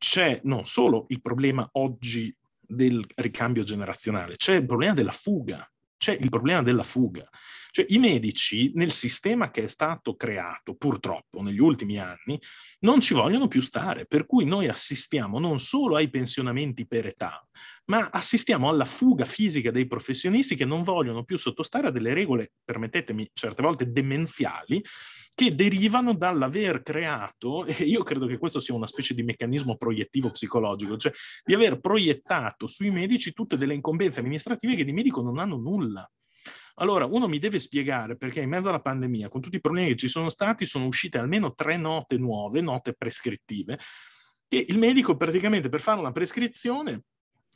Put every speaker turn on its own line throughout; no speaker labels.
c'è non solo il problema oggi del ricambio generazionale, c'è il problema della fuga, c'è il problema della fuga. Cioè i medici nel sistema che è stato creato purtroppo negli ultimi anni non ci vogliono più stare, per cui noi assistiamo non solo ai pensionamenti per età, ma assistiamo alla fuga fisica dei professionisti che non vogliono più sottostare a delle regole, permettetemi, certe volte demenziali, che derivano dall'aver creato, e io credo che questo sia una specie di meccanismo proiettivo psicologico, cioè di aver proiettato sui medici tutte delle incombenze amministrative che di medico non hanno nulla. Allora, uno mi deve spiegare perché in mezzo alla pandemia, con tutti i problemi che ci sono stati, sono uscite almeno tre note nuove, note prescrittive, che il medico praticamente per fare una prescrizione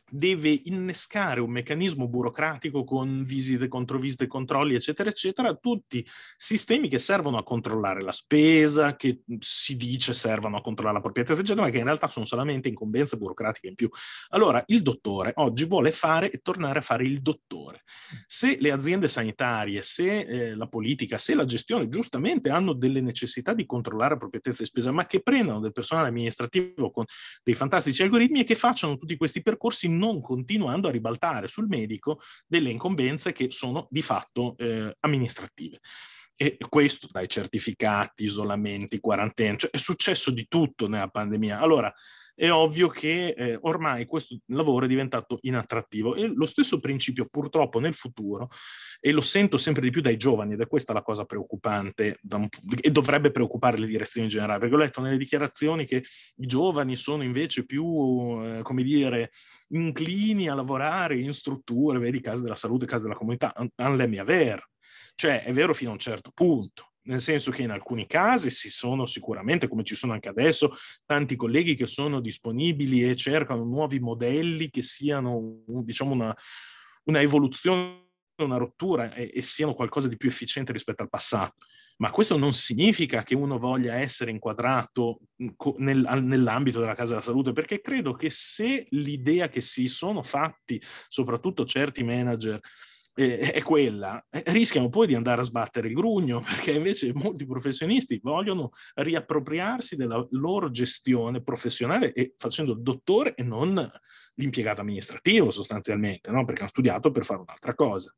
deve innescare un meccanismo burocratico con visite, controvisite, controlli, eccetera, eccetera, tutti sistemi che servono a controllare la spesa, che si dice servono a controllare la proprietà, eccetera, ma che in realtà sono solamente incombenze burocratiche in più. Allora, il dottore oggi vuole fare e tornare a fare il dottore se le aziende sanitarie, se eh, la politica, se la gestione giustamente hanno delle necessità di controllare proprietà e spesa, ma che prendano del personale amministrativo con dei fantastici algoritmi e che facciano tutti questi percorsi non continuando a ribaltare sul medico delle incombenze che sono di fatto eh, amministrative. E questo dai certificati, isolamenti, quarantena, cioè è successo di tutto nella pandemia. Allora è ovvio che eh, ormai questo lavoro è diventato inattrattivo e lo stesso principio purtroppo nel futuro, e lo sento sempre di più dai giovani ed è questa la cosa preoccupante un, e dovrebbe preoccupare le direzioni generali, perché ho letto nelle dichiarazioni che i giovani sono invece più, eh, come dire, inclini a lavorare in strutture, vedi, case della salute, case della comunità, hanno le mie vere cioè, è vero fino a un certo punto, nel senso che in alcuni casi si sono sicuramente, come ci sono anche adesso, tanti colleghi che sono disponibili e cercano nuovi modelli che siano, diciamo, una, una evoluzione, una rottura e, e siano qualcosa di più efficiente rispetto al passato ma questo non significa che uno voglia essere inquadrato nel, nell'ambito della casa della salute, perché credo che se l'idea che si sono fatti, soprattutto certi manager, eh, è quella, eh, rischiano poi di andare a sbattere il grugno, perché invece molti professionisti vogliono riappropriarsi della loro gestione professionale e, facendo il dottore e non l'impiegato amministrativo sostanzialmente, no? perché hanno studiato per fare un'altra cosa.